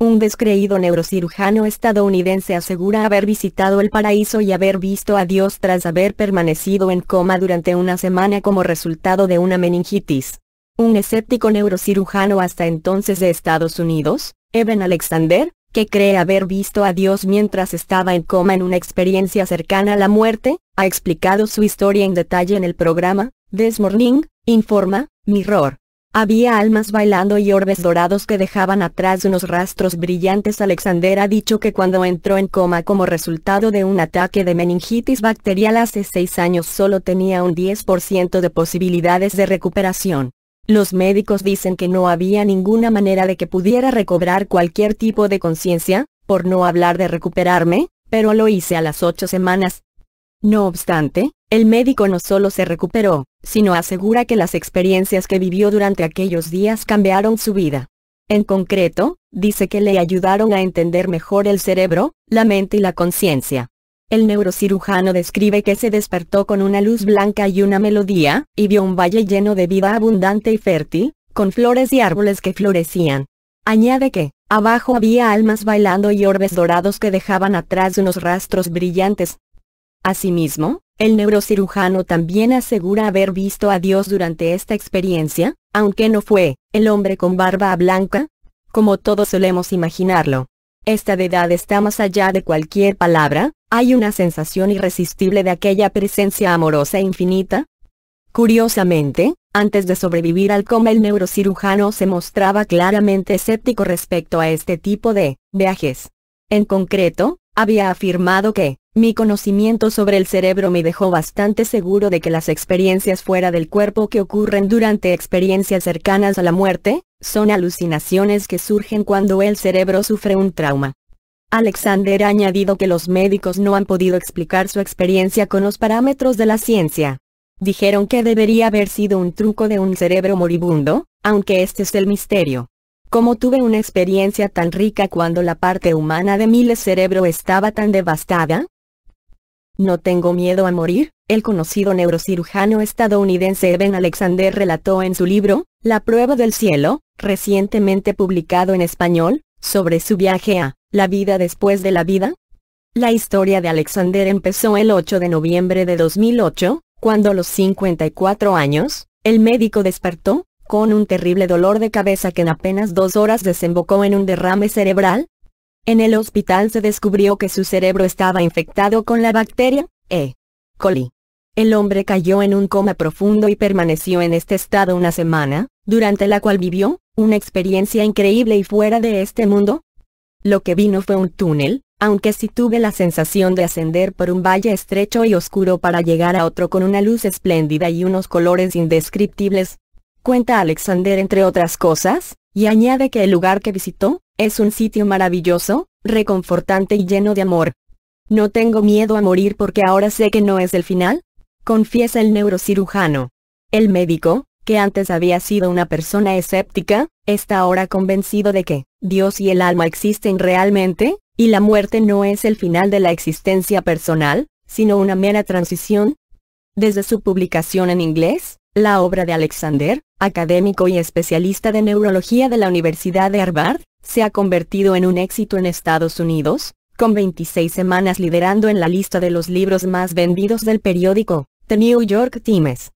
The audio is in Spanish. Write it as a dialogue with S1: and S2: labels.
S1: Un descreído neurocirujano estadounidense asegura haber visitado el paraíso y haber visto a Dios tras haber permanecido en coma durante una semana como resultado de una meningitis. Un escéptico neurocirujano hasta entonces de Estados Unidos, Evan Alexander, que cree haber visto a Dios mientras estaba en coma en una experiencia cercana a la muerte, ha explicado su historia en detalle en el programa, This Morning, informa, Mirror. Había almas bailando y orbes dorados que dejaban atrás unos rastros brillantes. Alexander ha dicho que cuando entró en coma como resultado de un ataque de meningitis bacterial hace seis años solo tenía un 10% de posibilidades de recuperación. Los médicos dicen que no había ninguna manera de que pudiera recobrar cualquier tipo de conciencia, por no hablar de recuperarme, pero lo hice a las ocho semanas. No obstante, el médico no solo se recuperó, sino asegura que las experiencias que vivió durante aquellos días cambiaron su vida. En concreto, dice que le ayudaron a entender mejor el cerebro, la mente y la conciencia. El neurocirujano describe que se despertó con una luz blanca y una melodía, y vio un valle lleno de vida abundante y fértil, con flores y árboles que florecían. Añade que, abajo había almas bailando y orbes dorados que dejaban atrás unos rastros brillantes. Asimismo, el neurocirujano también asegura haber visto a Dios durante esta experiencia, aunque no fue, el hombre con barba blanca, como todos solemos imaginarlo. Esta deidad está más allá de cualquier palabra, hay una sensación irresistible de aquella presencia amorosa e infinita. Curiosamente, antes de sobrevivir al coma el neurocirujano se mostraba claramente escéptico respecto a este tipo de viajes. En concreto, había afirmado que, mi conocimiento sobre el cerebro me dejó bastante seguro de que las experiencias fuera del cuerpo que ocurren durante experiencias cercanas a la muerte, son alucinaciones que surgen cuando el cerebro sufre un trauma. Alexander ha añadido que los médicos no han podido explicar su experiencia con los parámetros de la ciencia. Dijeron que debería haber sido un truco de un cerebro moribundo, aunque este es el misterio. ¿Cómo tuve una experiencia tan rica cuando la parte humana de mi cerebro estaba tan devastada, no tengo miedo a morir, el conocido neurocirujano estadounidense Eben Alexander relató en su libro, La prueba del cielo, recientemente publicado en español, sobre su viaje a La vida después de la vida. La historia de Alexander empezó el 8 de noviembre de 2008, cuando a los 54 años, el médico despertó, con un terrible dolor de cabeza que en apenas dos horas desembocó en un derrame cerebral, en el hospital se descubrió que su cerebro estaba infectado con la bacteria E. coli. El hombre cayó en un coma profundo y permaneció en este estado una semana, durante la cual vivió, una experiencia increíble y fuera de este mundo. Lo que vino fue un túnel, aunque sí tuve la sensación de ascender por un valle estrecho y oscuro para llegar a otro con una luz espléndida y unos colores indescriptibles. Cuenta Alexander entre otras cosas, y añade que el lugar que visitó, es un sitio maravilloso, reconfortante y lleno de amor. No tengo miedo a morir porque ahora sé que no es el final, confiesa el neurocirujano. El médico, que antes había sido una persona escéptica, está ahora convencido de que, Dios y el alma existen realmente, y la muerte no es el final de la existencia personal, sino una mera transición. Desde su publicación en inglés, la obra de Alexander, académico y especialista de neurología de la Universidad de Harvard, se ha convertido en un éxito en Estados Unidos, con 26 semanas liderando en la lista de los libros más vendidos del periódico, The New York Times.